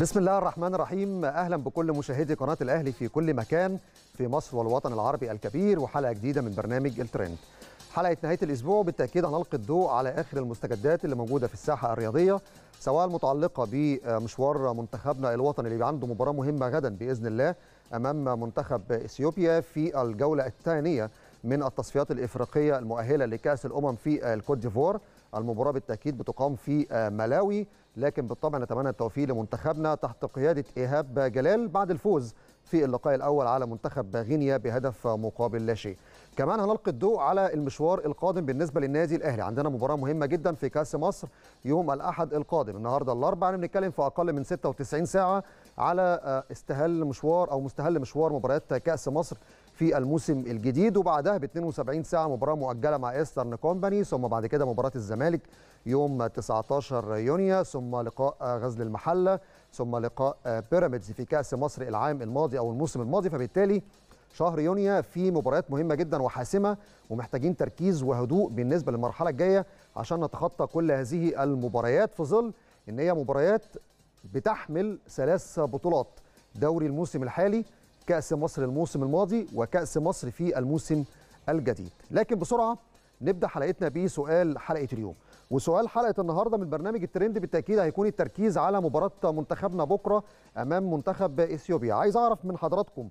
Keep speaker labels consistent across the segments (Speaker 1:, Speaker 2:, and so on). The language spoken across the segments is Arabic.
Speaker 1: بسم الله الرحمن الرحيم اهلا بكل مشاهدي قناه الاهلي في كل مكان في مصر والوطن العربي الكبير وحلقه جديده من برنامج الترند حلقه نهايه الاسبوع بالتاكيد هنلقي الضوء على اخر المستجدات اللي موجوده في الساحه الرياضيه سواء المتعلقه بمشوار منتخبنا الوطني اللي عنده مباراه مهمه غدا باذن الله امام منتخب اثيوبيا في الجوله الثانيه من التصفيات الافريقيه المؤهله لكاس الامم في الكوت ديفوار المباراه بالتاكيد بتقام في آه، ملاوي لكن بالطبع نتمنى التوفيق لمنتخبنا تحت قياده ايهاب جلال بعد الفوز في اللقاء الاول على منتخب غينيا بهدف مقابل لا شيء. كمان هنلقي الضوء على المشوار القادم بالنسبه للنادي الاهلي، عندنا مباراه مهمه جدا في كاس مصر يوم الاحد القادم، النهارده الاربعاء بنتكلم في اقل من 96 ساعه على آه، استهل مشوار او مستهل مشوار مباريات كاس مصر في الموسم الجديد وبعدها ب 72 ساعه مباراه مؤجله مع ايسترن كومباني ثم بعد كده مباراه الزمالك يوم 19 يونيو ثم لقاء غزل المحله ثم لقاء بيراميدز في كاس مصر العام الماضي او الموسم الماضي فبالتالي شهر يونيو في مباريات مهمه جدا وحاسمه ومحتاجين تركيز وهدوء بالنسبه للمرحله الجايه عشان نتخطى كل هذه المباريات في ظل ان هي مباريات بتحمل ثلاث بطولات دوري الموسم الحالي كأس مصر الموسم الماضي وكأس مصر في الموسم الجديد لكن بسرعة نبدأ حلقتنا بسؤال حلقة اليوم وسؤال حلقة النهاردة من برنامج الترند بالتأكيد هيكون التركيز على مباراة منتخبنا بكرة أمام منتخب إثيوبيا عايز أعرف من حضراتكم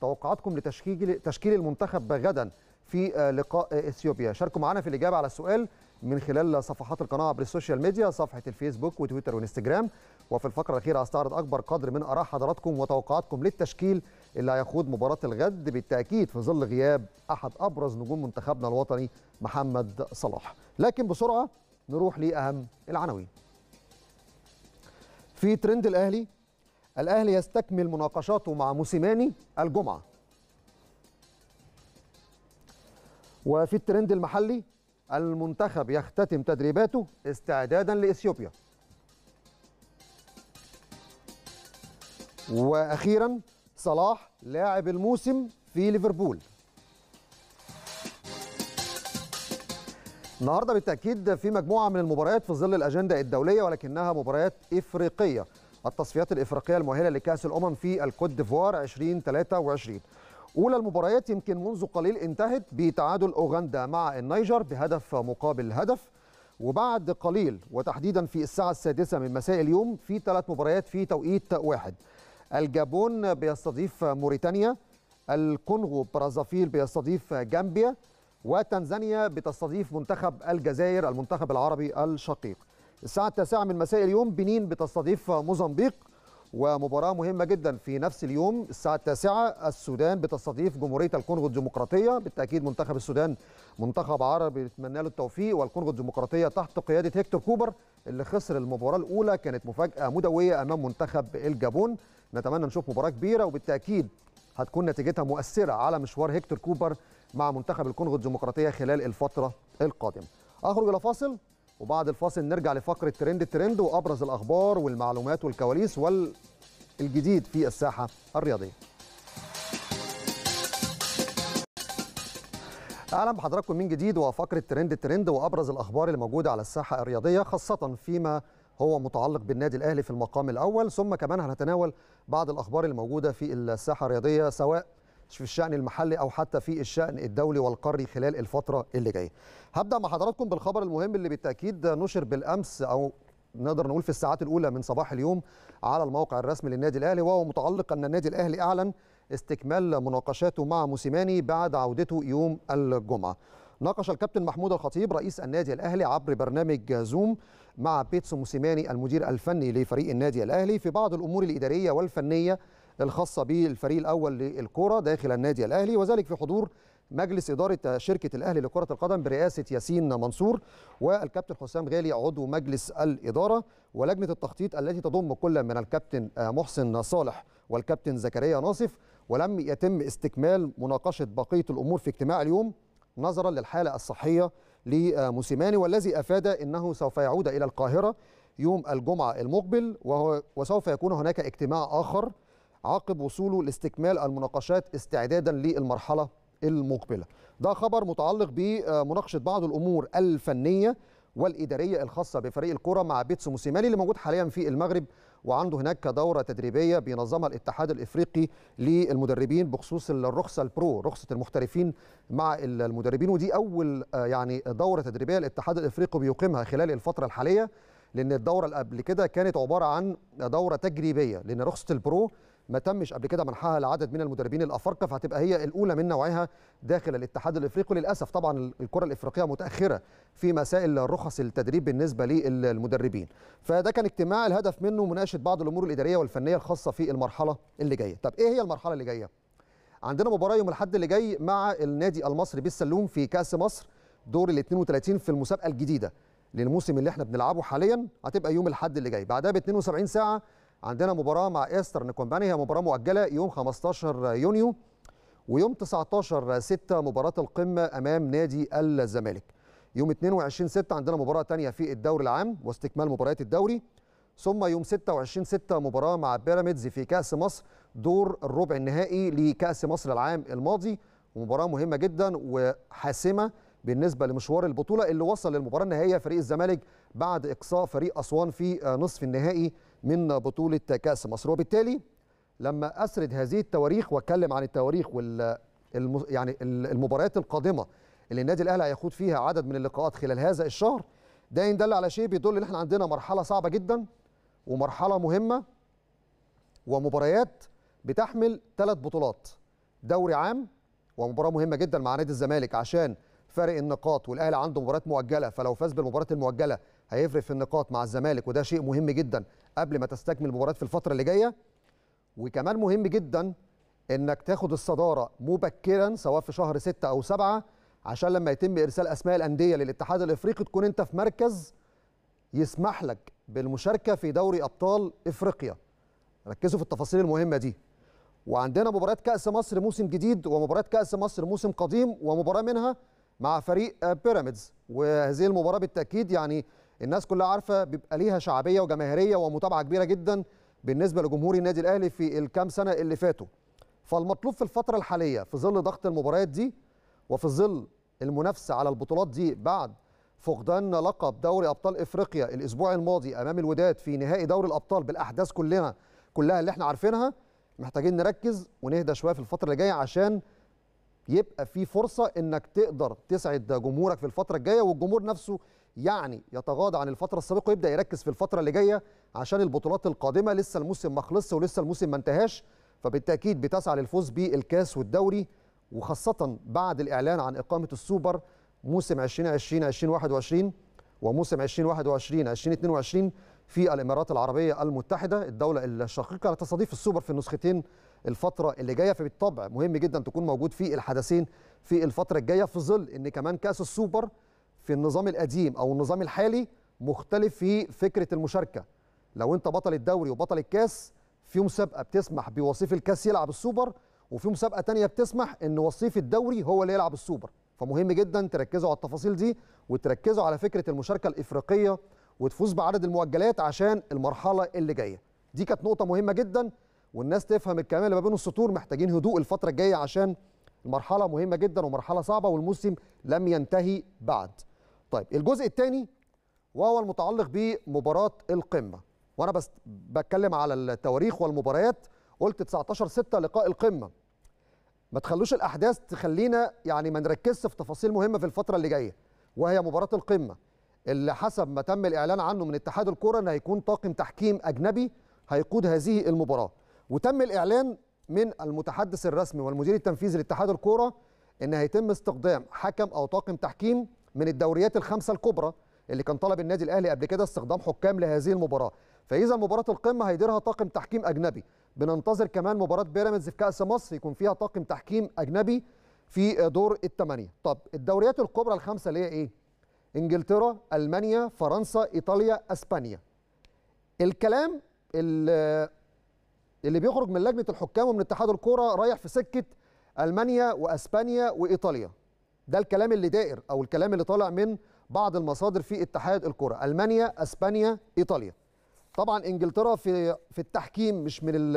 Speaker 1: توقعاتكم لتشكيل تشكيل المنتخب غدا في لقاء إثيوبيا شاركوا معنا في الإجابة على السؤال من خلال صفحات القناة عبر السوشيال ميديا صفحة الفيسبوك وتويتر وانستجرام وفي الفقرة الأخيرة هستعرض أكبر قدر من آراء حضراتكم وتوقعاتكم للتشكيل اللي هيخوض مباراة الغد بالتأكيد في ظل غياب أحد أبرز نجوم منتخبنا الوطني محمد صلاح لكن بسرعة نروح لأهم العناوين في ترند الأهلي الأهلي يستكمل مناقشاته مع موسيماني الجمعة وفي الترند المحلي المنتخب يختتم تدريباته استعدادا لإثيوبيا وأخيرا صلاح لاعب الموسم في ليفربول النهارده بالتاكيد في مجموعه من المباريات في ظل الاجنده الدوليه ولكنها مباريات افريقيه التصفيات الافريقيه المؤهله لكاس الامم في الكوت ديفوار 2023 اولى المباريات يمكن منذ قليل انتهت بتعادل اوغندا مع النيجر بهدف مقابل هدف وبعد قليل وتحديدا في الساعه السادسه من مساء اليوم في ثلاث مباريات في توقيت واحد الجابون بيستضيف موريتانيا الكونغو برازافيل بيستضيف جامبيا وتنزانيا بتستضيف منتخب الجزائر المنتخب العربي الشقيق الساعة التاسعة من مساء اليوم بنين بتستضيف موزمبيق ومباراة مهمة جدا في نفس اليوم الساعة التاسعة السودان بتستضيف جمهورية الكونغو الديمقراطية بالتأكيد منتخب السودان منتخب عربي نتمنى له التوفيق والكونغو الديمقراطية تحت قيادة هيكتور كوبر اللي خسر المباراة الأولى كانت مفاجأة مدوية أمام منتخب الجابون نتمنى نشوف مباراة كبيرة وبالتأكيد هتكون نتيجتها مؤثرة على مشوار هيكتور كوبر مع منتخب الكونغو الديمقراطية خلال الفترة القادمة أخرج إلى فاصل وبعد الفاصل نرجع لفقره ترند ترند وابرز الاخبار والمعلومات والكواليس والجديد في الساحه الرياضيه اهلا بحضراتكم من جديد وفقره ترند ترند وابرز الاخبار الموجوده على الساحه الرياضيه خاصه فيما هو متعلق بالنادي الاهلي في المقام الاول ثم كمان هنتناول بعض الاخبار الموجوده في الساحه الرياضيه سواء في الشأن المحلي أو حتى في الشأن الدولي والقاري خلال الفترة اللي جاية هبدأ مع حضراتكم بالخبر المهم اللي بالتأكيد نشر بالأمس أو نقدر نقول في الساعات الأولى من صباح اليوم على الموقع الرسمي للنادي الأهلي وهو متعلق أن النادي الأهلي أعلن استكمال مناقشاته مع موسيماني بعد عودته يوم الجمعة ناقش الكابتن محمود الخطيب رئيس النادي الأهلي عبر برنامج زوم مع بيتسو موسيماني المدير الفني لفريق النادي الأهلي في بعض الأمور الإدارية والفنية الخاصة بالفريق الأول للكرة داخل النادي الأهلي وذلك في حضور مجلس إدارة شركة الأهلي لكرة القدم برئاسة ياسين منصور والكابتن حسام غالي عضو مجلس الإدارة ولجنة التخطيط التي تضم كل من الكابتن محسن صالح والكابتن زكريا ناصف ولم يتم استكمال مناقشة بقية الأمور في اجتماع اليوم نظرا للحالة الصحية لموسيماني والذي أفاد أنه سوف يعود إلى القاهرة يوم الجمعة المقبل وهو وسوف يكون هناك اجتماع آخر عقب وصوله لاستكمال المناقشات استعدادا للمرحله المقبله. ده خبر متعلق بمناقشه بعض الامور الفنيه والاداريه الخاصه بفريق الكره مع بيتسو موسيماني اللي موجود حاليا في المغرب وعنده هناك دوره تدريبيه بينظمها الاتحاد الافريقي للمدربين بخصوص الرخصه البرو رخصه المحترفين مع المدربين ودي اول آه، يعني دوره تدريبيه الاتحاد الافريقي بيقيمها خلال الفتره الحاليه لان الدوره اللي قبل كده كانت عباره عن دوره تجريبيه لان رخصه البرو ما تمش قبل كده منحها لعدد من المدربين الافارقه فهتبقى هي الاولى من نوعها داخل الاتحاد الافريقي للاسف طبعا الكره الافريقيه متاخره في مسائل رخص التدريب بالنسبه للمدربين فده كان اجتماع الهدف منه مناقشه بعض الامور الاداريه والفنيه الخاصه في المرحله اللي جايه طب ايه هي المرحله اللي جايه عندنا مباراه يوم الاحد اللي جاي مع النادي المصري بالسلوم في كاس مصر دور ال 32 في المسابقه الجديده للموسم اللي احنا بنلعبه حاليا هتبقى يوم الاحد اللي جاي بعدها ب 72 ساعه عندنا مباراه مع ايسترن كومباني هي مباراه مؤجله يوم 15 يونيو ويوم 19 6 مباراه القمه امام نادي الزمالك يوم 22 6 عندنا مباراه ثانيه في الدوري العام واستكمال مباريات الدوري ثم يوم 26 6 مباراه مع بيراميدز في كاس مصر دور الربع النهائي لكاس مصر العام الماضي ومباراه مهمه جدا وحاسمه بالنسبه لمشوار البطوله اللي وصل للمباراه النهائيه فريق الزمالك بعد اقصاء فريق اسوان في نصف النهائي من بطوله كاس مصر وبالتالي لما اسرد هذه التواريخ واتكلم عن التواريخ وال يعني المباريات القادمه اللي النادي الاهلي هيخوض فيها عدد من اللقاءات خلال هذا الشهر ده يدل على شيء بيدل ان احنا عندنا مرحله صعبه جدا ومرحله مهمه ومباريات بتحمل ثلاث بطولات دوري عام ومباراه مهمه جدا مع نادي الزمالك عشان فارق النقاط والاهلي عنده مباريات مؤجله فلو فاز بالمباراه المؤجله هيفرق في النقاط مع الزمالك وده شيء مهم جدا قبل ما تستكمل المباريات في الفتره اللي جايه وكمان مهم جدا انك تاخد الصداره مبكرا سواء في شهر 6 او 7 عشان لما يتم ارسال اسماء الانديه للاتحاد الافريقي تكون انت في مركز يسمح لك بالمشاركه في دوري ابطال افريقيا ركزوا في التفاصيل المهمه دي وعندنا مباراه كاس مصر موسم جديد ومباراه كاس مصر موسم قديم ومباراه منها مع فريق بيراميدز وهذه المباراه بالتاكيد يعني الناس كلها عارفه بيبقى ليها شعبيه وجماهيريه ومتابعه كبيره جدا بالنسبه لجمهور النادي الاهلي في الكام سنه اللي فاتوا فالمطلوب في الفتره الحاليه في ظل ضغط المباريات دي وفي ظل المنافسه على البطولات دي بعد فقدان لقب دوري ابطال افريقيا الاسبوع الماضي امام الوداد في نهائي دوري الابطال بالاحداث كلها كلها اللي احنا عارفينها محتاجين نركز ونهدى شويه في الفتره اللي جايه عشان يبقى في فرصه انك تقدر تسعد جمهورك في الفتره الجايه والجمهور نفسه يعني يتغاضى عن الفتره السابقه ويبدا يركز في الفتره اللي جايه عشان البطولات القادمه لسه الموسم ما خلصش ولسه الموسم ما انتهاش فبالتاكيد بتسعى للفوز بالكاس والدوري وخاصه بعد الاعلان عن اقامه السوبر موسم 2020 2021 وموسم 2021 2022 في الامارات العربيه المتحده الدوله الشقيقه لتستضيف السوبر في النسختين الفتره اللي جايه فبالطبع مهم جدا تكون موجود في الحدثين في الفتره الجايه في ظل ان كمان كاس السوبر في النظام القديم او النظام الحالي مختلف في فكره المشاركه لو انت بطل الدوري وبطل الكاس في مسابقه بتسمح بوصيف الكاس يلعب السوبر وفي مسابقه تانية بتسمح ان وصيف الدوري هو اللي يلعب السوبر فمهم جدا تركزوا على التفاصيل دي وتركزوا على فكره المشاركه الافريقيه وتفوز بعدد المؤجلات عشان المرحله اللي جايه دي كانت نقطه مهمه جدا والناس تفهم الكلام اللي ما بين السطور محتاجين هدوء الفتره الجايه عشان المرحله مهمه جدا ومرحله صعبه والموسم لم ينتهي بعد طيب الجزء الثاني وهو المتعلق بمباراه القمه وانا بس بتكلم على التواريخ والمباريات قلت 19 6 لقاء القمه ما تخلوش الاحداث تخلينا يعني ما نركزش في تفاصيل مهمه في الفتره اللي جايه وهي مباراه القمه اللي حسب ما تم الاعلان عنه من اتحاد الكره ان هيكون طاقم تحكيم اجنبي هيقود هذه المباراه وتم الاعلان من المتحدث الرسمي والمدير التنفيذي لاتحاد الكره ان هيتم استخدام حكم او طاقم تحكيم من الدوريات الخمسه الكبرى اللي كان طلب النادي الاهلي قبل كده استخدام حكام لهذه المباراه فاذا مباراه القمه هيديرها طاقم تحكيم اجنبي بننتظر كمان مباراه بيراميدز في كاس مصر يكون فيها طاقم تحكيم اجنبي في دور الثمانيه طب الدوريات الكبرى الخمسه اللي هي ايه انجلترا المانيا فرنسا ايطاليا اسبانيا الكلام اللي, اللي بيخرج من لجنه الحكام ومن اتحاد الكوره رايح في سكه المانيا واسبانيا وايطاليا ده الكلام اللي دائر او الكلام اللي طالع من بعض المصادر في اتحاد الكره المانيا اسبانيا ايطاليا طبعا انجلترا في في التحكيم مش من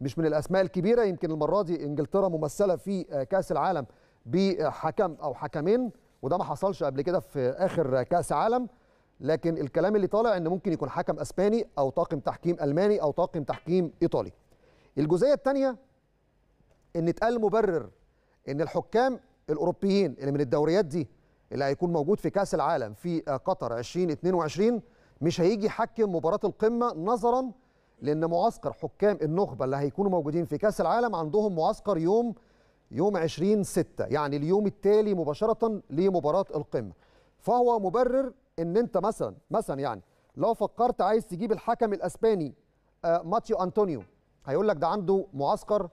Speaker 1: مش من الاسماء الكبيره يمكن المره دي انجلترا ممثله في كاس العالم بحكم او حكمين وده ما حصلش قبل كده في اخر كاس عالم لكن الكلام اللي طالع ان ممكن يكون حكم اسباني او طاقم تحكيم الماني او طاقم تحكيم ايطالي الجزئيه الثانيه ان اتقال مبرر ان الحكام الاوروبيين اللي من الدوريات دي اللي هيكون موجود في كاس العالم في آه، قطر 2022 مش هيجي يحكم مباراه القمه نظرا لان معسكر حكام النخبه اللي هيكونوا موجودين في كاس العالم عندهم معسكر يوم يوم 20 6 يعني اليوم التالي مباشره لمباراه القمه فهو مبرر ان انت مثلا مثلا يعني لو فكرت عايز تجيب الحكم الاسباني آه، ماتيو انطونيو هيقول لك ده عنده معسكر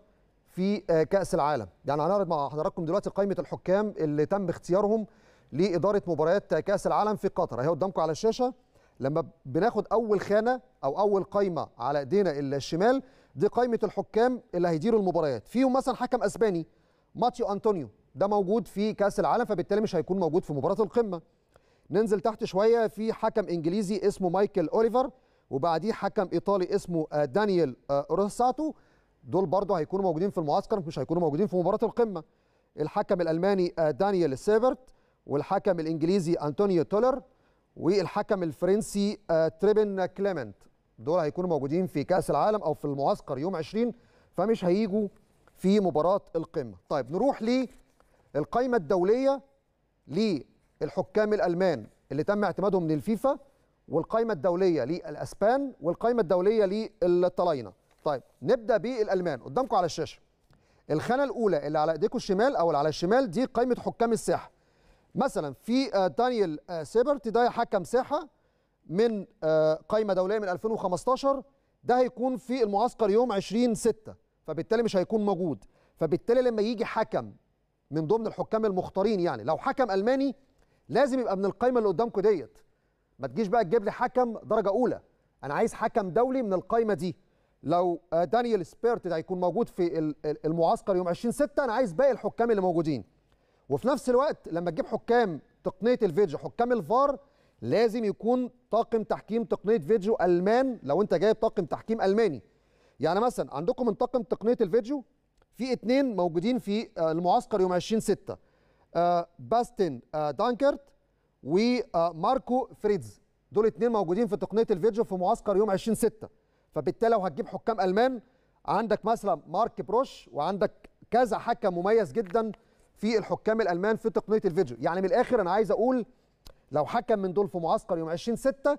Speaker 1: في آه، كاس العالم يعني هنعرض مع حضراتكم دلوقتي قائمه الحكام اللي تم اختيارهم لاداره مباريات كاس العالم في قطر اهي قدامكم على الشاشه لما بناخد اول خانه او اول قائمه على ايدينا الشمال دي قائمه الحكام اللي هيديروا المباريات فيهم مثلا حكم اسباني ماتيو انطونيو ده موجود في كاس العالم فبالتالي مش هيكون موجود في مباراه القمه ننزل تحت شويه في حكم انجليزي اسمه مايكل اوليفر وبعديه حكم ايطالي اسمه آه، دانيال آه، روساتو دول برضه هيكونوا موجودين في المعسكر مش هيكونوا موجودين في مباراه القمه الحكم الالماني آه، دانيال سيفرت والحكم الانجليزي انطونيو تولر والحكم الفرنسي آه، تريبن كليمنت دول هيكونوا موجودين في كاس العالم او في المعسكر يوم 20 فمش هيجوا في مباراه القمه طيب نروح للقائمه الدوليه للحكام الالمان اللي تم اعتمادهم من الفيفا والقائمه الدوليه للاسبان والقائمه الدوليه للطلاينه طيب نبدا بالالمان قدامكم على الشاشه الخانه الاولى اللي على ايديكم الشمال او اللي على الشمال دي قائمه حكام الساحه مثلا في آه، دانيال آه، سيبرت ده حكم ساحه من آه، قائمه دوليه من 2015 ده هيكون في المعسكر يوم 20 6 فبالتالي مش هيكون موجود فبالتالي لما يجي حكم من ضمن الحكام المختارين يعني لو حكم الماني لازم يبقى من القائمه اللي قدامكم ديت ما تجيش بقى تجيب لي حكم درجه اولى انا عايز حكم دولي من القائمه دي لو آه، دانيال سبيرت ده هيكون موجود في المعسكر يوم 20 6 انا عايز باقي الحكام اللي موجودين وفي نفس الوقت لما تجيب حكام تقنيه الفيديو حكام الفار لازم يكون طاقم تحكيم تقنيه فيديو المان لو انت جايب طاقم تحكيم الماني يعني مثلا عندكم من طاقم تقنيه الفيديو في اثنين موجودين في آه، المعسكر يوم 20 6 آه، باستن دانكرت وماركو فريدز دول اثنين موجودين في تقنيه الفيديو في معسكر يوم 20 6 فبالتالي لو هتجيب حكام المان عندك مثلا مارك بروش وعندك كذا حكم مميز جدا في الحكام الالمان في تقنيه الفيديو يعني من الاخر انا عايز اقول لو حكم من دول في معسكر يوم 20 6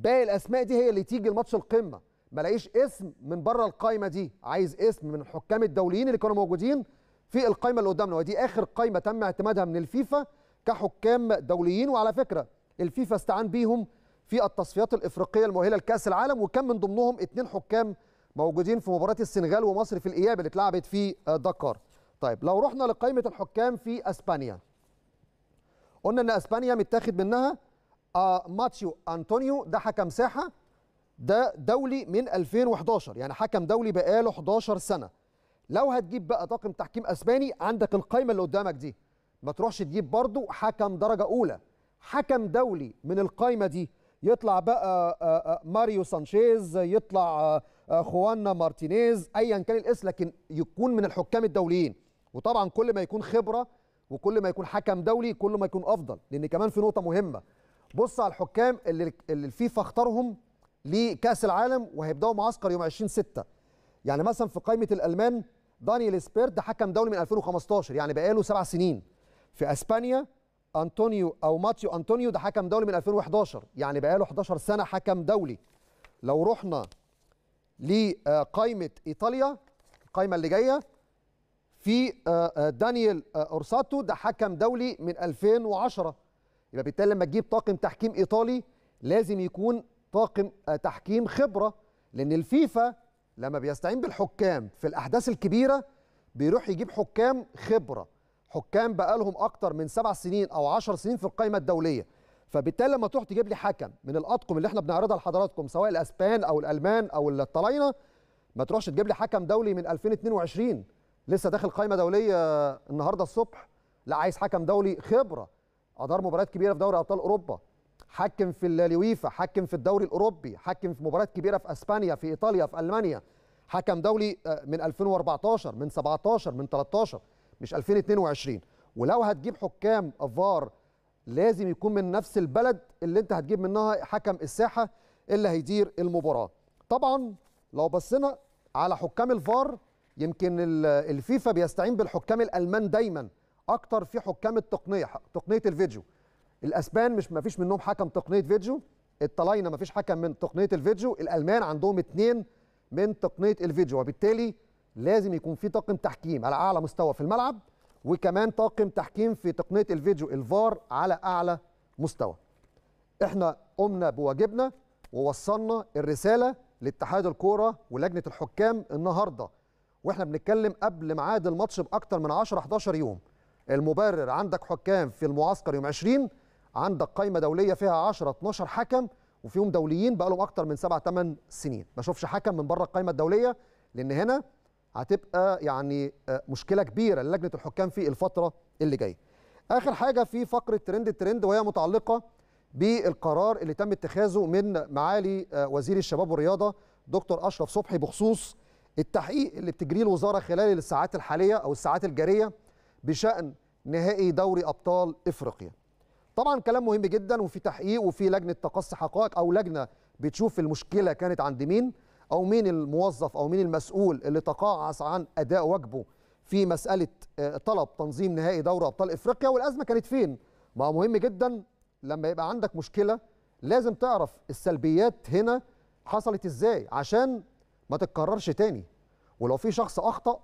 Speaker 1: باقي الاسماء دي هي اللي تيجي لماتش القمه ما الاقيش اسم من بره القايمه دي عايز اسم من الحكام الدوليين اللي كانوا موجودين في القايمه اللي قدامنا ودي اخر قايمه تم اعتمادها من الفيفا كحكام دوليين وعلى فكره الفيفا استعان بيهم في التصفيات الافريقيه المؤهله لكاس العالم وكان من ضمنهم اثنين حكام موجودين في مباراه السنغال ومصر في الاياب اللي اتلعبت في دكار. طيب لو رحنا لقائمه الحكام في اسبانيا قلنا ان اسبانيا متاخد منها آه، ماتشيو انطونيو ده حكم ساحه ده دولي من 2011 يعني حكم دولي بقاله 11 سنه لو هتجيب بقى طاقم تحكيم اسباني عندك القايمه اللي قدامك دي ما تروحش تجيب برضه حكم درجه اولى حكم دولي من القايمه دي يطلع بقى آه، آه، ماريو سانشيز يطلع آه، خوانا مارتينيز ايا كان الاسم لكن يكون من الحكام الدوليين وطبعا كل ما يكون خبره وكل ما يكون حكم دولي كل ما يكون افضل لان كمان في نقطه مهمه بص على الحكام اللي اللي الفيفا اختارهم لكاس العالم وهيبداوا معسكر يوم 20 6 يعني مثلا في قائمه الالمان دانيال سبيرد حكم دولي من 2015 يعني بقاله سبع سنين في اسبانيا انطونيو او ماتيو انطونيو ده حكم دولي من 2011 يعني بقى له 11 سنه حكم دولي لو رحنا لقائمه آه، ايطاليا القائمه اللي جايه في آه، آه، دانيال اورساتو ده حكم دولي من 2010 يبقى بالتالي لما تجيب طاقم تحكيم ايطالي لازم يكون طاقم تحكيم خبره لان الفيفا لما بيستعين بالحكام في الاحداث الكبيره بيروح يجيب حكام خبره حكام بقالهم اكتر من سبع سنين او عشر سنين في القائمه الدوليه فبالتالي لما تروح تجيب لي حكم من الاطقم اللي احنا بنعرضها لحضراتكم سواء الاسبان او الالمان او الطلاينه ما تروحش تجيب لي حكم دولي من 2022 لسه داخل قائمه دوليه النهارده الصبح لا عايز حكم دولي خبره ادار مباريات كبيره في دوري ابطال اوروبا حكم في اليويفا حكم في الدوري الاوروبي حكم في مباريات كبيره في اسبانيا في ايطاليا في المانيا حكم دولي آه، من 2014 من 17 من 13 مش 2022 ولو هتجيب حكام فار لازم يكون من نفس البلد اللي انت هتجيب منها حكم الساحه اللي هيدير المباراه طبعا لو بصينا على حكام الفار يمكن الفيفا بيستعين بالحكام الالمان دايما اكتر في حكام التقنيه تقنيه الفيديو الاسبان مش ما فيش منهم حكم تقنيه فيديو الطلاينه ما فيش حكم من تقنيه الفيديو الالمان عندهم اتنين من تقنيه الفيديو وبالتالي لازم يكون في طاقم تحكيم على اعلى مستوى في الملعب وكمان طاقم تحكيم في تقنيه الفيديو الفار على اعلى مستوى احنا قمنا بواجبنا ووصلنا الرساله لاتحاد الكوره ولجنه الحكام النهارده واحنا بنتكلم قبل ميعاد الماتش باكثر من 10 11 يوم المبرر عندك حكام في المعسكر يوم 20 عندك قائمه دوليه فيها 10 12 حكم وفيهم دوليين بقالهم اكتر من 7 8 سنين ما اشوفش حكم من بره القائمه الدوليه لان هنا هتبقى يعني آه، مشكله كبيره للجنه الحكام في الفتره اللي جايه. اخر حاجه في فقره ترند الترند وهي متعلقه بالقرار اللي تم اتخاذه من معالي آه، وزير الشباب والرياضه دكتور اشرف صبحي بخصوص التحقيق اللي بتجريه الوزاره خلال الساعات الحاليه او الساعات الجاريه بشان نهائي دوري ابطال افريقيا. طبعا كلام مهم جدا وفي تحقيق وفي لجنه تقصي حقائق او لجنه بتشوف المشكله كانت عند مين او مين الموظف او مين المسؤول اللي تقاعس عن اداء واجبه في مساله آه، طلب تنظيم نهائي دوري ابطال افريقيا والازمه كانت فين ما مهم جدا لما يبقى عندك مشكله لازم تعرف السلبيات هنا حصلت ازاي عشان ما تتكررش تاني ولو في شخص اخطا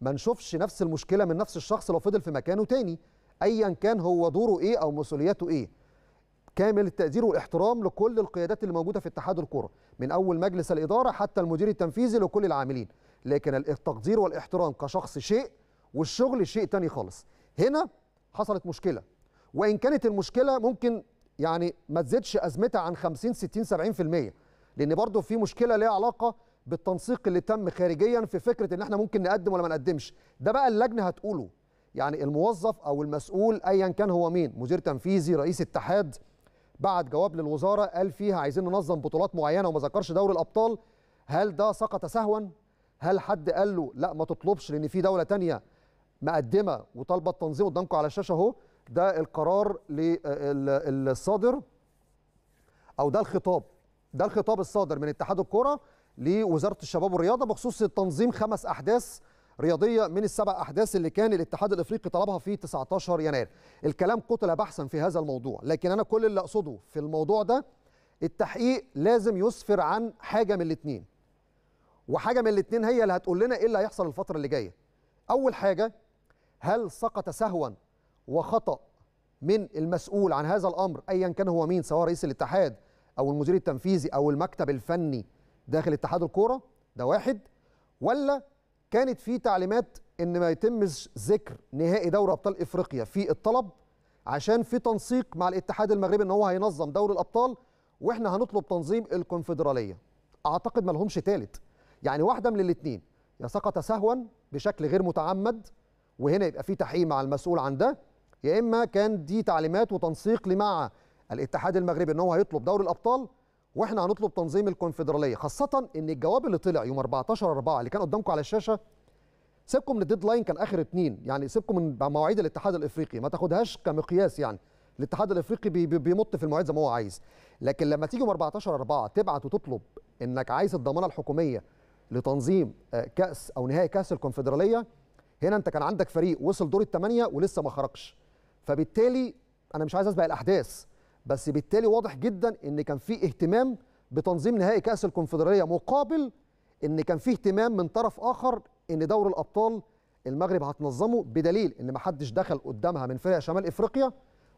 Speaker 1: ما نشوفش نفس المشكله من نفس الشخص لو فضل في مكانه تاني ايا كان هو دوره ايه او مسؤولياته ايه كامل التقدير والاحترام لكل القيادات اللي موجوده في اتحاد الكوره من اول مجلس الاداره حتى المدير التنفيذي لكل العاملين لكن التقدير والاحترام كشخص شيء والشغل شيء تاني خالص هنا حصلت مشكله وان كانت المشكله ممكن يعني ما تزيدش ازمتها عن 50 60 70% لان برضه في مشكله ليها علاقه بالتنسيق اللي تم خارجيا في فكره ان احنا ممكن نقدم ولا ما نقدمش ده بقى اللجنه هتقوله يعني الموظف او المسؤول ايا كان هو مين مدير تنفيذي رئيس اتحاد بعت جواب للوزاره قال فيها عايزين ننظم بطولات معينه وما ذكرش دوري الابطال هل ده سقط سهوا هل حد قال له لا ما تطلبش لان في دوله تانية مقدمه وطالبه التنظيم قدامكم على الشاشه اهو ده القرار للصادر او ده الخطاب ده الخطاب الصادر من اتحاد الكره لوزاره الشباب والرياضه بخصوص تنظيم خمس احداث رياضيه من السبع احداث اللي كان الاتحاد الافريقي طلبها في 19 يناير الكلام قتل بحثا في هذا الموضوع لكن انا كل اللي اقصده في الموضوع ده التحقيق لازم يسفر عن حاجه من الاثنين وحاجه من الاثنين هي اللي هتقول لنا ايه اللي هيحصل الفتره اللي جايه اول حاجه هل سقط سهوا وخطا من المسؤول عن هذا الامر ايا كان هو مين سواء رئيس الاتحاد او المدير التنفيذي او المكتب الفني داخل اتحاد الكوره ده واحد ولا كانت في تعليمات ان ما يتمش ذكر نهائي دوري ابطال افريقيا في الطلب عشان في تنسيق مع الاتحاد المغربي ان هو هينظم دوري الابطال واحنا هنطلب تنظيم الكونفدراليه اعتقد ما لهمش ثالث يعني واحده من الاثنين يا سقط سهوا بشكل غير متعمد وهنا يبقى في تحقيق مع المسؤول عن ده يا اما كان دي تعليمات وتنسيق لمع الاتحاد المغربي ان هو هيطلب دوري الابطال واحنا هنطلب تنظيم الكونفدراليه خاصه ان الجواب اللي طلع يوم 14 4 اللي كان قدامكم على الشاشه سيبكم من الديدلاين كان اخر اثنين يعني سيبكم من مواعيد الاتحاد الافريقي ما تاخدهاش كمقياس يعني الاتحاد الافريقي بيمط في المواعيد زي ما هو عايز لكن لما تيجي يوم 14 4 تبعت وتطلب انك عايز الضمانه الحكوميه لتنظيم آه، كاس او نهائي كاس الكونفدراليه هنا انت كان عندك فريق وصل دور الثمانيه ولسه ما خرجش فبالتالي انا مش عايز اسبق الاحداث بس بالتالي واضح جدا ان كان في اهتمام بتنظيم نهائي كاس الكونفدراليه مقابل ان كان في اهتمام من طرف اخر ان دوري الابطال المغرب هتنظمه بدليل ان ما حدش دخل قدامها من فرق شمال افريقيا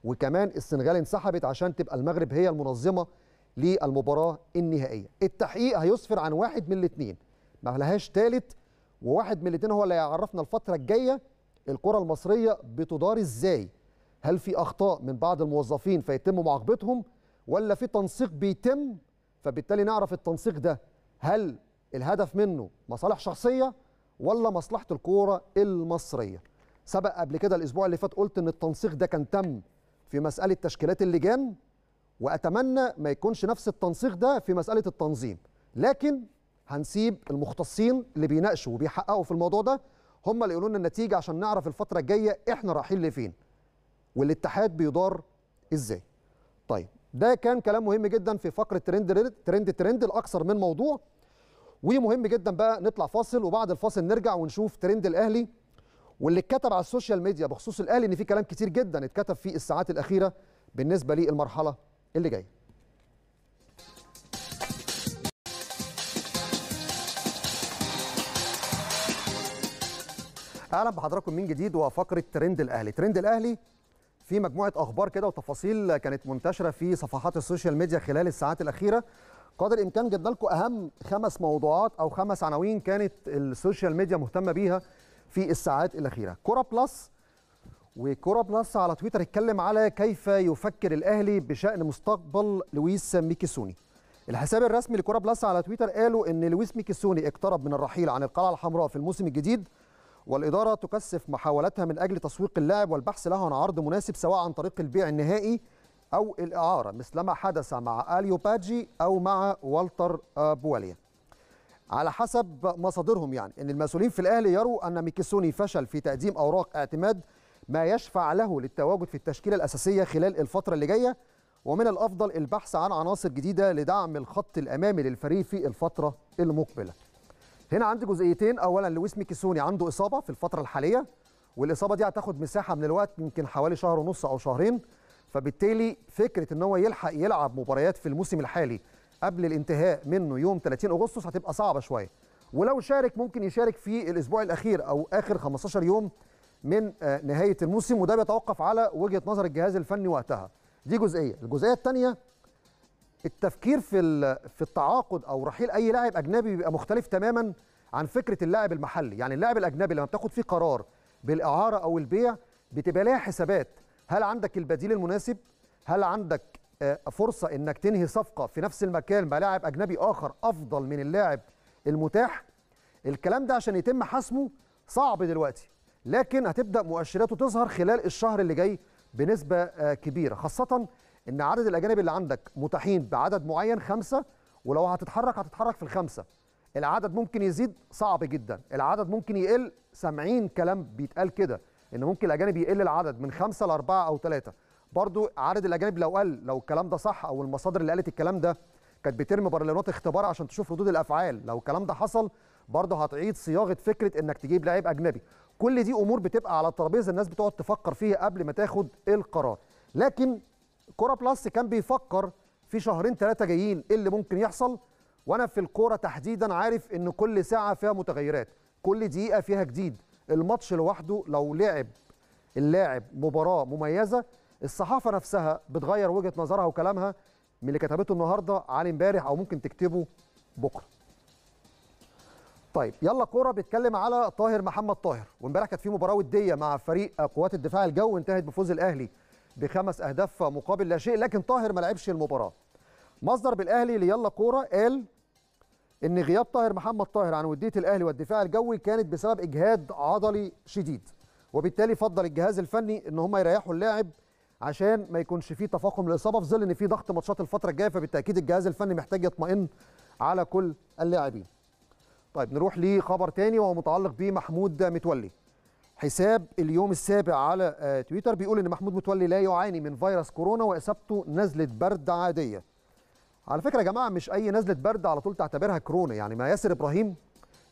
Speaker 1: وكمان السنغال انسحبت عشان تبقى المغرب هي المنظمه للمباراه النهائيه التحقيق هيسفر عن واحد من الاثنين ما لهاش ثالث وواحد من الاثنين هو اللي هيعرفنا الفتره الجايه الكره المصريه بتدار ازاي هل في اخطاء من بعض الموظفين فيتم معاقبتهم ولا في تنسيق بيتم فبالتالي نعرف التنسيق ده هل الهدف منه مصالح شخصيه ولا مصلحه الكوره المصريه سبق قبل كده الاسبوع اللي فات قلت ان التنسيق ده كان تم في مساله تشكيلات اللجان واتمنى ما يكونش نفس التنسيق ده في مساله التنظيم لكن هنسيب المختصين اللي بيناقشوا وبيحققوا في الموضوع ده هم اللي يقولوا لنا النتيجه عشان نعرف الفتره الجايه احنا رايحين لفين والاتحاد بيدار ازاي طيب ده كان كلام مهم جدا في فقره ترند ترند ترند الاكثر من موضوع ومهم جدا بقى نطلع فاصل وبعد الفاصل نرجع ونشوف ترند الاهلي واللي اتكتب على السوشيال ميديا بخصوص الاهلي ان في كلام كتير جدا اتكتب في الساعات الاخيره بالنسبه للمرحله اللي جايه اهلا بحضراتكم من جديد وفقره ترند الاهلي ترند الاهلي في مجموعه اخبار كده وتفاصيل كانت منتشره في صفحات السوشيال ميديا خلال الساعات الاخيره قدر الامكان جبنا لكم اهم خمس موضوعات او خمس عناوين كانت السوشيال ميديا مهتمه بيها في الساعات الاخيره كوره بلس وكوره بلس على تويتر اتكلم على كيف يفكر الاهلي بشان مستقبل لويس ميكيسوني الحساب الرسمي لكوره بلس على تويتر قالوا ان لويس ميكيسوني اقترب من الرحيل عن القلعه الحمراء في الموسم الجديد والإدارة تكثف محاولاتها من أجل تسويق اللاعب والبحث له عن عرض مناسب سواء عن طريق البيع النهائي أو الإعارة مثلما حدث مع أليو باجي أو مع والتر بواليا على حسب مصادرهم يعني ان المسؤولين في الاهلي يروا ان ميكيسوني فشل في تقديم اوراق اعتماد ما يشفع له للتواجد في التشكيله الاساسيه خلال الفتره اللي جايه ومن الافضل البحث عن عناصر جديده لدعم الخط الامامي للفريق في الفتره المقبله هنا عندي جزئيتين اولا لويس ميكيسوني عنده اصابه في الفتره الحاليه والاصابه دي هتاخد مساحه من الوقت يمكن حوالي شهر ونص او شهرين فبالتالي فكره ان هو يلحق يلعب مباريات في الموسم الحالي قبل الانتهاء منه يوم 30 اغسطس هتبقى صعبه شويه ولو شارك ممكن يشارك في الاسبوع الاخير او اخر 15 يوم من آه، نهايه الموسم وده بيتوقف على وجهه نظر الجهاز الفني وقتها دي جزئيه الجزئيه الثانيه التفكير في في التعاقد او رحيل اي لاعب اجنبي بيبقى مختلف تماما عن فكره اللاعب المحلي يعني اللاعب الاجنبي لما بتاخد فيه قرار بالاعاره او البيع بتبقى ليها حسابات هل عندك البديل المناسب هل عندك آه، فرصه انك تنهي صفقه في نفس المكان مع لاعب اجنبي اخر افضل من اللاعب المتاح الكلام ده عشان يتم حسمه صعب دلوقتي لكن هتبدا مؤشراته تظهر خلال الشهر اللي جاي بنسبه آه، كبيره خاصه ان عدد الاجانب اللي عندك متاحين بعدد معين خمسه ولو هتتحرك هتتحرك في الخمسه العدد ممكن يزيد صعب جدا العدد ممكن يقل سامعين كلام بيتقال كده ان ممكن الاجانب يقل العدد من خمسه لاربعه او ثلاثه برضو عدد الاجانب لو قل لو الكلام ده صح او المصادر اللي قالت الكلام ده كانت بترمي برلينات اختبار عشان تشوف ردود الافعال لو الكلام ده حصل برضه هتعيد صياغه فكره انك تجيب لاعب اجنبي كل دي امور بتبقى على الترابيزه الناس بتقعد تفكر فيها قبل ما تاخد القرار لكن كوره بلس كان بيفكر في شهرين ثلاثه جايين ايه اللي ممكن يحصل وانا في الكوره تحديدا عارف ان كل ساعه فيها متغيرات كل دقيقه فيها جديد الماتش لوحده لو لعب اللاعب مباراه مميزه الصحافه نفسها بتغير وجهه نظرها وكلامها من اللي كتبته النهارده علي امبارح او ممكن تكتبه بكره طيب يلا كوره بيتكلم على طاهر محمد طاهر وامبارح كانت في مباراه وديه مع فريق قوات الدفاع الجو انتهت بفوز الاهلي بخمس اهداف مقابل لا شيء لكن طاهر ما لعبش المباراه مصدر بالاهلي ليلا كوره قال ان غياب طاهر محمد طاهر عن وديه الاهلي والدفاع الجوي كانت بسبب اجهاد عضلي شديد وبالتالي فضل الجهاز الفني ان هم يريحوا اللاعب عشان ما يكونش فيه تفاقم للاصابه في ظل ان في ضغط ماتشات الفتره الجايه فبالتاكيد الجهاز الفني محتاج يطمئن على كل اللاعبين طيب نروح لخبر تاني وهو متعلق بمحمود متولي حساب اليوم السابع على آه، تويتر بيقول ان محمود متولي لا يعاني من فيروس كورونا واصابته نزله برد عاديه على فكره يا جماعه مش اي نزله برد على طول تعتبرها كورونا يعني ما ياسر ابراهيم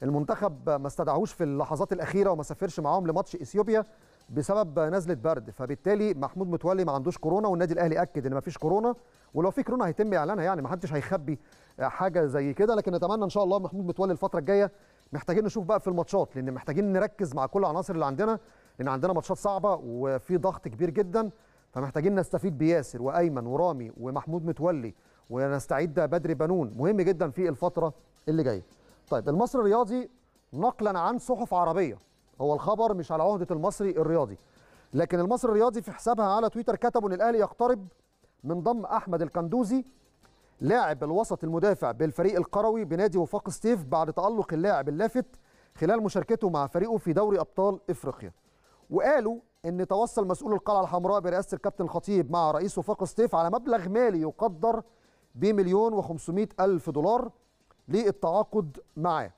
Speaker 1: المنتخب ما استدعوهوش في اللحظات الاخيره وما سافرش معاهم لماتش اثيوبيا بسبب نزله برد فبالتالي محمود متولي ما عندوش كورونا والنادي الاهلي اكد ان ما فيش كورونا ولو في كورونا هيتم اعلانها يعني ما حدش هيخبي آه، حاجه زي كده لكن نتمنى ان شاء الله محمود متولي الفتره الجايه محتاجين نشوف بقى في الماتشات لان محتاجين نركز مع كل العناصر اللي عندنا لان عندنا ماتشات صعبه وفي ضغط كبير جدا فمحتاجين نستفيد بياسر وايمن ورامي ومحمود متولي ونستعيد بدري بنون مهم جدا في الفتره اللي جايه طيب المصري الرياضي نقلا عن صحف عربيه هو الخبر مش على عهده المصري الرياضي لكن المصري الرياضي في حسابها على تويتر كتبوا ان الاهلي يقترب من ضم احمد الكندوزي لاعب الوسط المدافع بالفريق القروي بنادي وفاق ستيف بعد تألق اللاعب اللافت خلال مشاركته مع فريقه في دوري أبطال إفريقيا وقالوا ان توصل مسؤول القلعه الحمراء برئاسه الكابتن الخطيب مع رئيس وفاق ستيف على مبلغ مالي يقدر بمليون و الف دولار للتعاقد معاه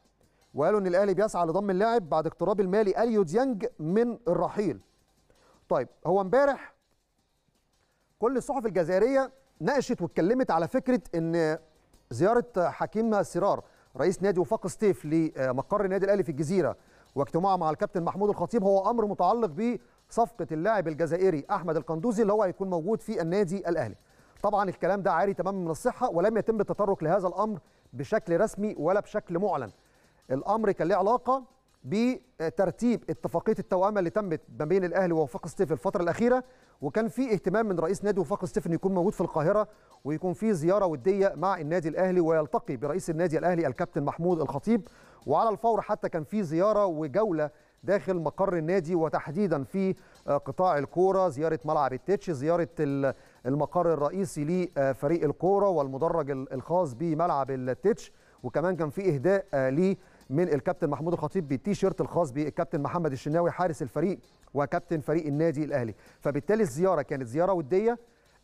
Speaker 1: وقالوا ان الاهلي بيسعى لضم اللاعب بعد اقتراب المالي اليو ديانج من الرحيل طيب هو امبارح كل الصحف الجزائريه ناقشت واتكلمت على فكره ان زياره حكيم سرار رئيس نادي وفاق سطيف لمقر النادي الاهلي في الجزيره واجتماعه مع الكابتن محمود الخطيب هو امر متعلق بصفقه اللاعب الجزائري احمد القندوزي اللي هو هيكون موجود في النادي الاهلي. طبعا الكلام ده عاري تماما من الصحه ولم يتم التطرق لهذا الامر بشكل رسمي ولا بشكل معلن. الامر كان له علاقه بترتيب اتفاقيه التوأمه اللي تمت ما بين الاهلي ووفاق ستيف الفتره الاخيره وكان في اهتمام من رئيس نادي وفاق ستيف انه يكون موجود في القاهره ويكون في زياره وديه مع النادي الاهلي ويلتقي برئيس النادي الاهلي الكابتن محمود الخطيب وعلى الفور حتى كان في زياره وجوله داخل مقر النادي وتحديدا في آه، قطاع الكوره زياره ملعب التتش زياره المقر الرئيسي لفريق الكوره والمدرج الخاص بملعب التتش وكمان كان في اهداء ليه آه، من الكابتن محمود الخطيب بالتيشيرت الخاص بالكابتن محمد الشناوي حارس الفريق وكابتن فريق النادي الاهلي فبالتالي الزياره كانت زياره وديه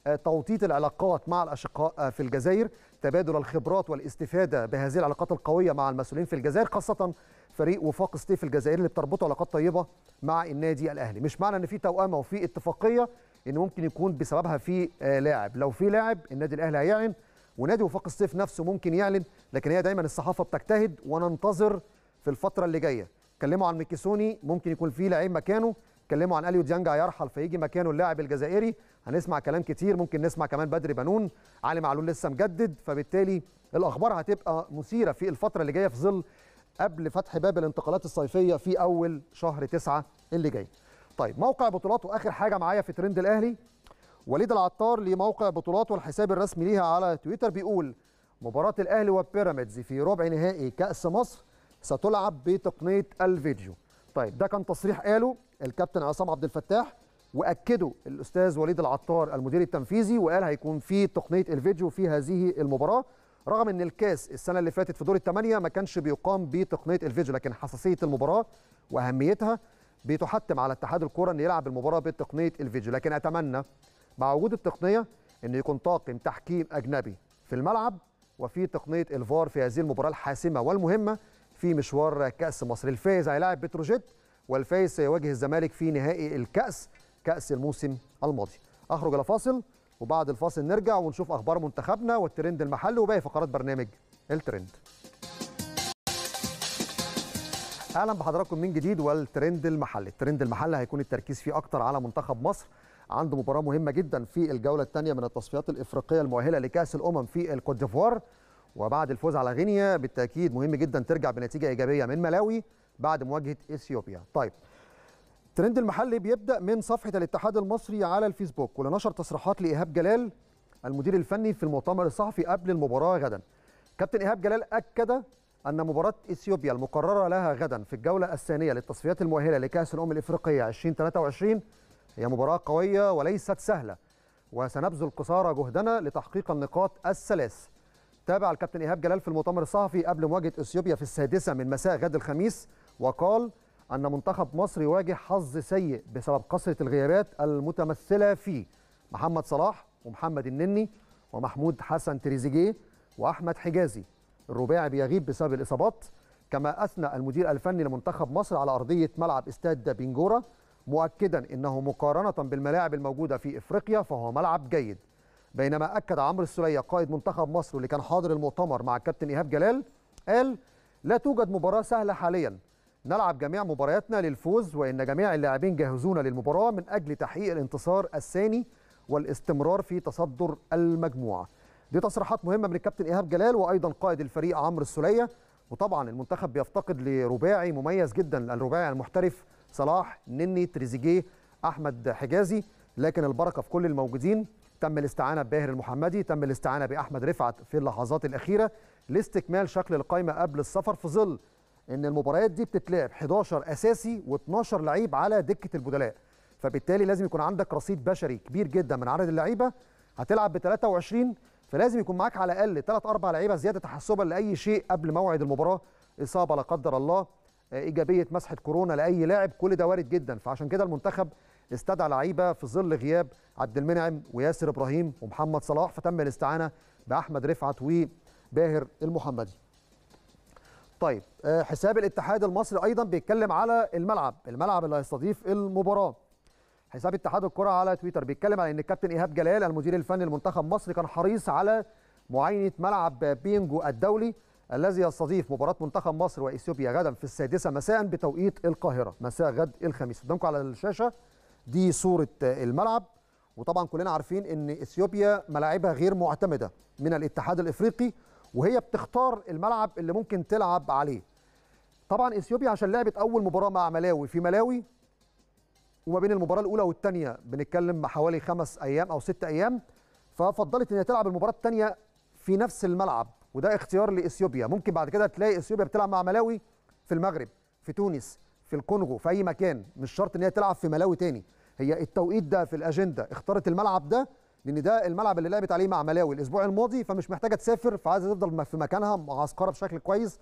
Speaker 1: آه، توطيد العلاقات مع الاشقاء آه، في الجزائر تبادل الخبرات والاستفاده بهذه العلاقات القويه مع المسؤولين في الجزائر خاصه فريق وفاق سطيف الجزائري اللي بتربطه علاقات طيبه مع النادي الاهلي مش معنى ان في توأمه وفي اتفاقيه ان ممكن يكون بسببها في آه، لاعب لو في لاعب النادي الاهلي هيعلن ونادي وفاق الصيف نفسه ممكن يعلن لكن هي دايما الصحافه بتجتهد وننتظر في الفتره اللي جايه اتكلموا عن ميكيسوني ممكن يكون في لعيب مكانه اتكلموا عن اليو ديانج هيرحل فيجي مكانه اللاعب الجزائري هنسمع كلام كتير ممكن نسمع كمان بدري بنون علي معلول لسه مجدد فبالتالي الاخبار هتبقى مثيره في الفتره اللي جايه في ظل قبل فتح باب الانتقالات الصيفيه في اول شهر تسعة اللي جاي طيب موقع بطولاته اخر حاجه معايا في ترند الاهلي وليد العطار لموقع بطولات والحساب الرسمي ليها على تويتر بيقول مباراة الأهلي وبيراميدز في ربع نهائي كأس مصر ستلعب بتقنية الفيديو طيب ده كان تصريح قاله الكابتن عصام عبد الفتاح واكده الاستاذ وليد العطار المدير التنفيذي وقال هيكون في تقنيه الفيديو في هذه المباراه رغم ان الكاس السنه اللي فاتت في دور الثمانيه ما كانش بيقام بتقنيه الفيديو لكن حساسيه المباراه واهميتها بتحتم على اتحاد الكره ان يلعب المباراه بتقنيه الفيديو لكن اتمنى مع وجود التقنيه ان يكون طاقم تحكيم اجنبي في الملعب وفي تقنيه الفار في هذه المباراه الحاسمه والمهمه في مشوار كاس مصر الفايز هيلاعب بتروجيت والفايز سيواجه الزمالك في نهائي الكاس كاس الموسم الماضي اخرج الى فاصل وبعد الفاصل نرجع ونشوف اخبار منتخبنا والترند المحلي وباقي فقرات برنامج الترند اهلا بحضراتكم من جديد والترند المحلي الترند المحلي هيكون التركيز فيه اكتر على منتخب مصر عنده مباراه مهمه جدا في الجوله الثانيه من التصفيات الافريقيه المؤهله لكاس الامم في الكوت ديفوار وبعد الفوز على غينيا بالتاكيد مهم جدا ترجع بنتيجه ايجابيه من ملاوي بعد مواجهه اثيوبيا طيب الترند المحلي بيبدا من صفحه الاتحاد المصري على الفيسبوك ولنشر تصريحات لايهاب جلال المدير الفني في المؤتمر الصحفي قبل المباراه غدا كابتن ايهاب جلال اكد أن مباراة إثيوبيا المقررة لها غدا في الجولة الثانية للتصفيات المؤهلة لكأس الأمم الإفريقية 2023 هي مباراة قوية وليست سهلة وسنبذل قصارى جهدنا لتحقيق النقاط الثلاث تابع الكابتن إيهاب جلال في المؤتمر الصحفي قبل مواجهة إثيوبيا في السادسة من مساء غد الخميس وقال أن منتخب مصر يواجه حظ سيء بسبب كثرة الغيابات المتمثلة في محمد صلاح ومحمد النني ومحمود حسن تريزيجيه وأحمد حجازي الرباعي بيغيب بسبب الإصابات كما أثنى المدير الفني لمنتخب مصر على أرضية ملعب استاد بنجورة مؤكدا انه مقارنه بالملاعب الموجوده في افريقيا فهو ملعب جيد بينما اكد عمرو السوليه قائد منتخب مصر اللي كان حاضر المؤتمر مع الكابتن ايهاب جلال قال لا توجد مباراه سهله حاليا نلعب جميع مبارياتنا للفوز وان جميع اللاعبين جاهزون للمباراه من اجل تحقيق الانتصار الثاني والاستمرار في تصدر المجموعه دي تصريحات مهمه من الكابتن ايهاب جلال وايضا قائد الفريق عمرو السوليه وطبعا المنتخب بيفتقد لرباعي مميز جدا الرباعي المحترف صلاح نني تريزيجيه احمد حجازي لكن البركه في كل الموجودين تم الاستعانه بباهر المحمدي تم الاستعانه باحمد رفعت في اللحظات الاخيره لاستكمال شكل القائمه قبل السفر في ظل ان المباريات دي بتتلعب 11 اساسي و12 لعيب على دكه البدلاء فبالتالي لازم يكون عندك رصيد بشري كبير جدا من عدد اللعيبه هتلعب ب 23 فلازم يكون معاك على الاقل 3 4 لعيبه زياده تحسبا لاي شيء قبل موعد المباراه اصابه لا قدر الله ايجابيه مسحه كورونا لاي لاعب كل ده وارد جدا فعشان كده المنتخب استدعى لعيبه في ظل غياب عبد المنعم وياسر ابراهيم ومحمد صلاح فتم الاستعانه باحمد رفعت وباهر المحمدي. طيب آه، حساب الاتحاد المصري ايضا بيتكلم على الملعب، الملعب اللي هيستضيف المباراه. حساب اتحاد الكره على تويتر بيتكلم على ان الكابتن ايهاب جلال المدير الفني لمنتخب مصر كان حريص على معاينه ملعب بينجو الدولي الذي يستضيف مباراة منتخب مصر وإثيوبيا غدا في السادسة مساء بتوقيت القاهرة مساء غد الخميس قدامكم على الشاشة دي صورة الملعب وطبعا كلنا عارفين ان اثيوبيا ملاعبها غير معتمده من الاتحاد الافريقي وهي بتختار الملعب اللي ممكن تلعب عليه طبعا اثيوبيا عشان لعبت اول مباراه مع ملاوي في ملاوي وما بين المباراه الاولى والثانيه بنتكلم حوالي خمس ايام او ست ايام ففضلت ان هي تلعب المباراه الثانيه في نفس الملعب وده اختيار لاثيوبيا ممكن بعد كده تلاقي اثيوبيا بتلعب مع ملاوي في المغرب في تونس في الكونغو في اي مكان مش شرط ان هي تلعب في ملاوي تاني هي التوقيت ده في الاجنده اختارت الملعب ده لان ده الملعب اللي لعبت عليه مع ملاوي الاسبوع الماضي فمش محتاجه تسافر فعايزه تفضل في مكانها معسكره بشكل كويس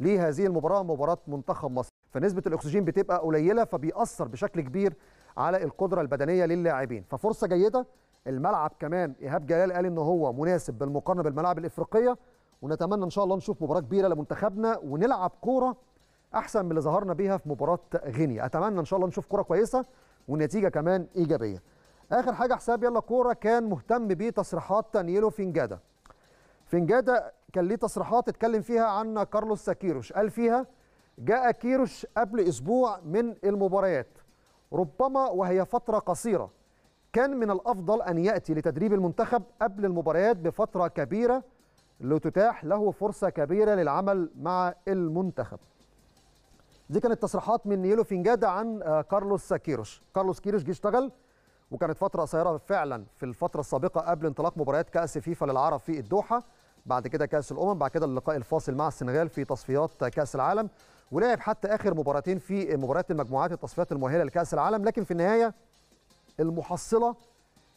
Speaker 1: لهذه المباراه مباراه منتخب مصر فنسبه الاكسجين بتبقى قليله فبيأثر بشكل كبير على القدره البدنيه للاعبين ففرصه جيده الملعب كمان ايهاب جلال قال ان هو مناسب بالمقارنه بالملاعب الافريقيه ونتمنى ان شاء الله نشوف مباراه كبيره لمنتخبنا ونلعب كوره احسن من اللي ظهرنا بيها في مباراه غينيا اتمنى ان شاء الله نشوف كوره كويسه ونتيجه كمان ايجابيه اخر حاجه حساب يلا كوره كان مهتم بيه تصريحات تانييلو فينجادا فينجادا كان ليه تصريحات اتكلم فيها عن كارلوس ساكيروش قال فيها جاء كيروش قبل اسبوع من المباريات ربما وهي فتره قصيره كان من الافضل ان ياتي لتدريب المنتخب قبل المباريات بفتره كبيره لتتاح له فرصة كبيرة للعمل مع المنتخب دي كانت تصريحات من نيلو فينجادا عن آه، كارلوس ساكيروش كارلوس كيروش جه اشتغل وكانت فترة قصيرة فعلا في الفترة السابقة قبل انطلاق مباريات كأس فيفا للعرب في الدوحة بعد كده كأس الأمم بعد كده اللقاء الفاصل مع السنغال في تصفيات كأس العالم ولعب حتى آخر مباراتين في مباريات المجموعات التصفيات المؤهلة لكأس العالم لكن في النهاية المحصلة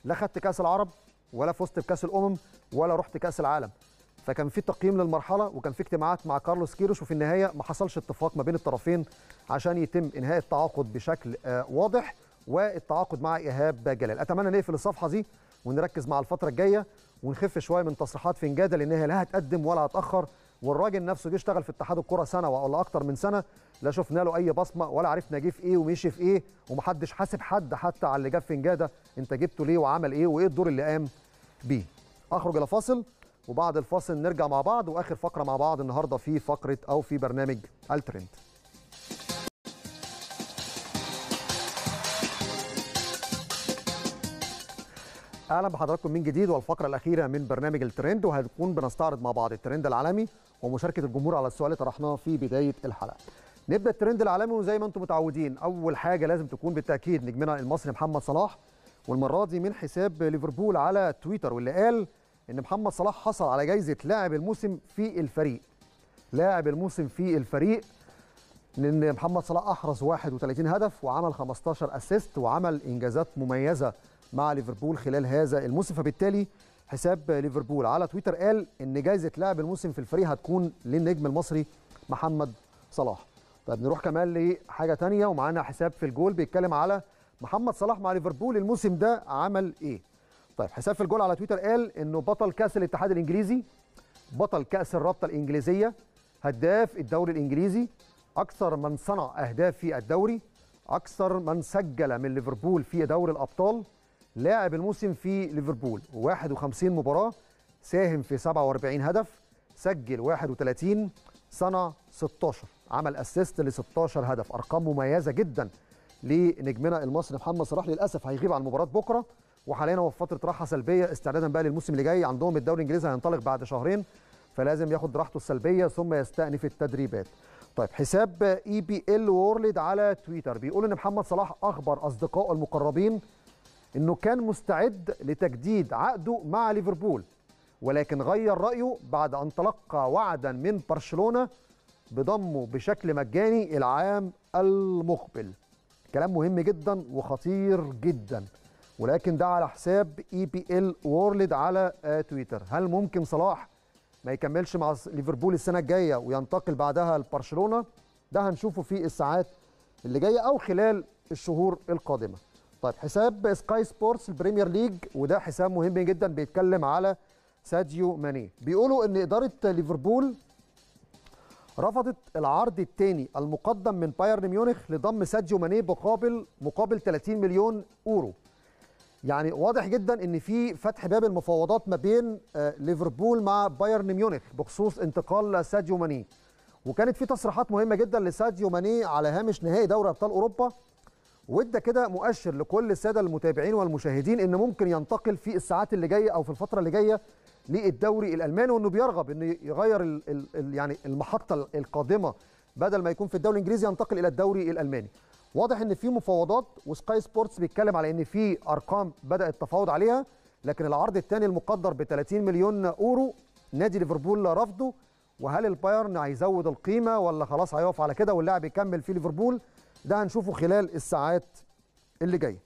Speaker 1: لا خدت كأس العرب ولا فزت بكأس الأمم ولا رحت كأس العالم فكان في تقييم للمرحله وكان في اجتماعات مع كارلوس كيروش وفي النهايه ما حصلش اتفاق ما بين الطرفين عشان يتم انهاء التعاقد بشكل آه، واضح والتعاقد مع ايهاب جلال اتمنى نقفل الصفحه دي ونركز مع الفتره الجايه ونخف شويه من تصريحات فنجاده لان هي لا هتقدم ولا هتاخر والراجل نفسه جه اشتغل في اتحاد الكره سنه ولا اكتر من سنه لا شفنا له اي بصمه ولا عرفنا جه في ايه ومشي في ايه ومحدش حاسب حد حتى على اللي جاب فنجاده انت جبته ليه وعمل ايه وايه الدور اللي قام بيه اخرج الى فاصل وبعد الفاصل نرجع مع بعض واخر فقره مع بعض النهارده في فقره او في برنامج الترند اهلا بحضراتكم من جديد والفقره الاخيره من برنامج الترند وهنكون بنستعرض مع بعض الترند العالمي ومشاركه الجمهور على السؤال اللي طرحناه في بدايه الحلقه نبدا الترند العالمي وزي ما انتم متعودين اول حاجه لازم تكون بالتاكيد نجمنا المصري محمد صلاح والمره دي من حساب ليفربول على تويتر واللي قال ان محمد صلاح حصل على جايزه لاعب الموسم في الفريق لاعب الموسم في الفريق لان محمد صلاح احرز 31 هدف وعمل 15 اسيست وعمل انجازات مميزه مع ليفربول خلال هذا الموسم فبالتالي حساب ليفربول على تويتر قال ان جايزه لاعب الموسم في الفريق هتكون للنجم المصري محمد صلاح طب نروح كمان لحاجه تانية ومعانا حساب في الجول بيتكلم على محمد صلاح مع ليفربول الموسم ده عمل ايه طيب حساب في الجول على تويتر قال انه بطل كاس الاتحاد الانجليزي بطل كاس الرابطه الانجليزيه هداف الدوري الانجليزي اكثر من صنع اهداف في الدوري اكثر من سجل من ليفربول في دوري الابطال لاعب الموسم في ليفربول 51 مباراه ساهم في 47 هدف سجل 31 صنع 16 عمل اسيست ل 16 هدف ارقام مميزه جدا لنجمنا المصري محمد صلاح للاسف هيغيب عن مباراه بكره وحاليا هو في فتره راحه سلبيه استعدادا بقى للموسم اللي جاي عندهم الدوري الانجليزي هينطلق بعد شهرين فلازم ياخد راحته السلبيه ثم يستأنف التدريبات طيب حساب اي بي ال وورلد على تويتر بيقول ان محمد صلاح اخبر اصدقائه المقربين انه كان مستعد لتجديد عقده مع ليفربول ولكن غير رايه بعد ان تلقى وعدا من برشلونه بضمه بشكل مجاني العام المقبل كلام مهم جدا وخطير جدا ولكن ده على حساب اي بي ال وورلد على آه، تويتر هل ممكن صلاح ما يكملش مع ليفربول السنه الجايه وينتقل بعدها لبرشلونه ده هنشوفه في الساعات اللي جايه او خلال الشهور القادمه طيب حساب سكاي سبورتس البريمير ليج وده حساب مهم جدا بيتكلم على ساديو ماني بيقولوا ان اداره ليفربول رفضت العرض الثاني المقدم من بايرن ميونخ لضم ساديو ماني مقابل مقابل 30 مليون اورو يعني واضح جدا ان في فتح باب المفاوضات ما بين آه، ليفربول مع بايرن ميونخ بخصوص انتقال ساديو ماني وكانت في تصريحات مهمه جدا لساديو ماني على هامش نهائي دوري ابطال اوروبا وادى كده مؤشر لكل الساده المتابعين والمشاهدين ان ممكن ينتقل في الساعات اللي جايه او في الفتره اللي جايه للدوري الالماني وانه بيرغب انه يغير الـ الـ يعني المحطه القادمه بدل ما يكون في الدوري الانجليزي ينتقل الى الدوري الالماني واضح ان في مفاوضات وسكاي سبورتس بيتكلم على ان في ارقام بدات التفاوض عليها لكن العرض الثاني المقدر ب 30 مليون اورو نادي ليفربول رفضه وهل البايرن هيزود القيمه ولا خلاص هيقف على كده واللاعب يكمل في ليفربول ده هنشوفه خلال الساعات اللي جايه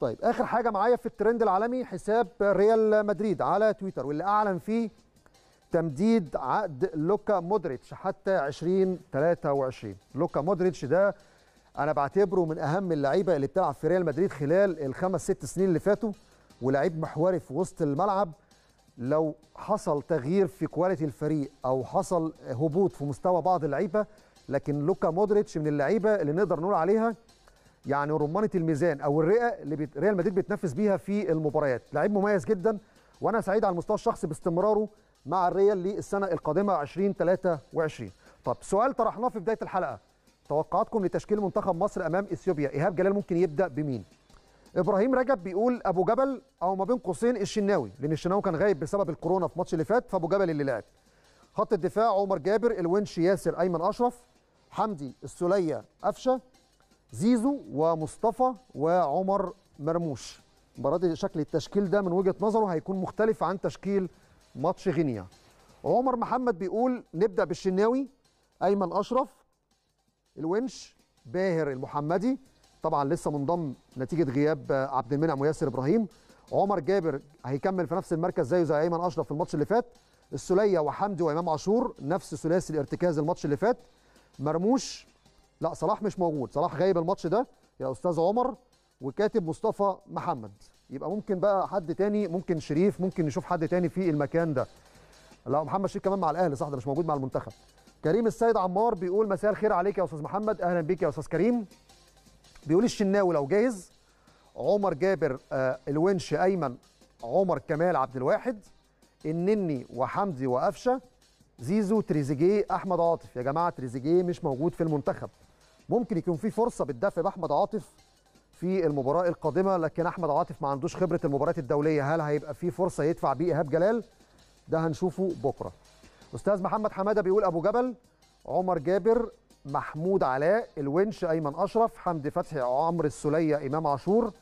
Speaker 1: طيب اخر حاجه معايا في الترند العالمي حساب ريال مدريد على تويتر واللي اعلن فيه تمديد عقد لوكا مودريتش حتى 2023 لوكا مودريتش ده انا بعتبره من اهم اللعيبه اللي بتلعب في ريال مدريد خلال الخمس ست سنين اللي فاتوا ولاعيب محوري في وسط الملعب لو حصل تغيير في كواليتي الفريق او حصل هبوط في مستوى بعض اللعيبه لكن لوكا مودريتش من اللعيبه اللي نقدر نقول عليها يعني رمانه الميزان او الرئه اللي ريال مدريد بيتنافس بيها في المباريات لعيب مميز جدا وانا سعيد على المستوى الشخصي باستمراره مع الريال للسنه القادمه 2023 طب سؤال طرحناه في بدايه الحلقه توقعاتكم لتشكيل منتخب مصر امام اثيوبيا ايهاب جلال ممكن يبدا بمين ابراهيم رجب بيقول ابو جبل او ما بين قوسين الشناوي لان الشناوي كان غايب بسبب الكورونا في الماتش اللي فات فابو جبل اللي لعب خط الدفاع عمر جابر الونش ياسر ايمن اشرف حمدي السليه قفشه زيزو ومصطفى وعمر مرموش مباراه شكل التشكيل ده من وجهه نظره هيكون مختلف عن تشكيل ماتش غينيا عمر محمد بيقول نبدا بالشناوي ايمن اشرف الونش باهر المحمدي طبعا لسه منضم نتيجه غياب عبد المنعم وياسر ابراهيم عمر جابر هيكمل في نفس المركز زيه زي ايمن اشرف في الماتش اللي فات السوليه وحمدي وامام عاشور نفس ثلاثي الارتكاز الماتش اللي فات مرموش لا صلاح مش موجود صلاح غايب الماتش ده يا استاذ عمر وكاتب مصطفى محمد يبقى ممكن بقى حد تاني ممكن شريف ممكن نشوف حد تاني في المكان ده لا محمد شريف كمان مع الاهلي صح ده مش موجود مع المنتخب كريم السيد عمار بيقول مساء الخير عليك يا استاذ محمد اهلا بيك يا استاذ كريم بيقول الشناوي لو جاهز عمر جابر آه الونش ايمن عمر كمال عبد الواحد النني وحمدي وقفشه زيزو تريزيجيه احمد عاطف يا جماعه تريزيجيه مش موجود في المنتخب ممكن يكون في فرصه بالدفع باحمد عاطف في المباراه القادمه لكن احمد عاطف ما عندوش خبره المباريات الدوليه هل هيبقى في فرصه يدفع بيه ايهاب جلال ده هنشوفه بكره استاذ محمد حماده بيقول ابو جبل عمر جابر محمود علاء الونش ايمن اشرف حمدي فتحي عمرو السليه امام عاشور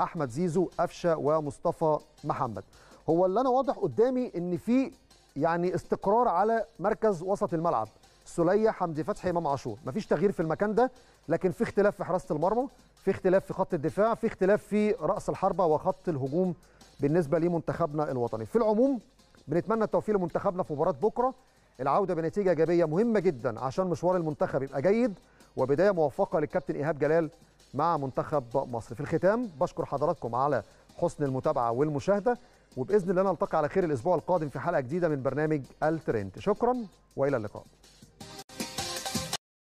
Speaker 1: احمد زيزو قفشه ومصطفى محمد هو اللي انا واضح قدامي ان في يعني استقرار على مركز وسط الملعب سليه حمدي فتحي امام عاشور مفيش تغيير في المكان ده لكن في اختلاف في حراسه المرمى في اختلاف في خط الدفاع في اختلاف في راس الحربه وخط الهجوم بالنسبه لمنتخبنا الوطني في العموم بنتمنى التوفيق لمنتخبنا في مباراه بكره العوده بنتيجه ايجابيه مهمه جدا عشان مشوار المنتخب يبقى جيد وبدايه موفقه للكابتن ايهاب جلال مع منتخب مصر في الختام بشكر حضراتكم على حسن المتابعه والمشاهده وباذن الله نلتقي على خير الاسبوع القادم في حلقه جديده من برنامج الترند شكرا والى اللقاء